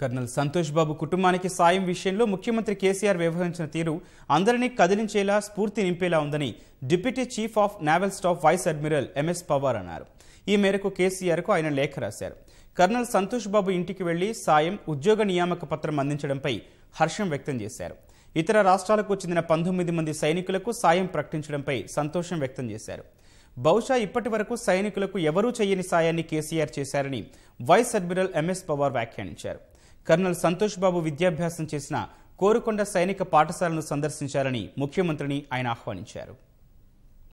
colonel Santosh బాబు కుటుంబానికి సాయం విషయంలో ముఖ్యమంత్రి కేసీఆర్ వ్యవహరించిన తీరు అందరినీ కదిలించేలా స్ఫూర్తి నింపేలా ఉందని deputy chief of naval staff vice admiral MS Pawar అన్నారు ఈ మేరకు కేసీఆర్కు ఆయన లేఖ రాశారు కర్నల్ సంతోష్ బాబు ఇంటికి వెళ్లి సాయం ఉద్యోగ నియామక పత్రం అందించడంపై హర్షం వ్యక్తం చేశారు ఇతర రాష్ట్రాలకు చెందిన పంతొమ్మిది మంది సైనికులకు సాయం ప్రకటించడంపై సంతోషం వ్యక్తం చేశారు బహుశా ఇప్పటి వరకు సైనికులకు ఎవరూ చేయని సాయాన్ని కేసీఆర్ చేశారని వైస్ అడ్మిరల్ ఎంఎస్ పవార్ వ్యాఖ్యానించారు కర్నల్ సంతోష్ బాబు విద్యాభ్యాసం చేసిన కోరుకొండ సైనిక పాఠశాలను సందర్శించాలని ముఖ్యమంత్రిని ఆయన ఆహ్వానించారు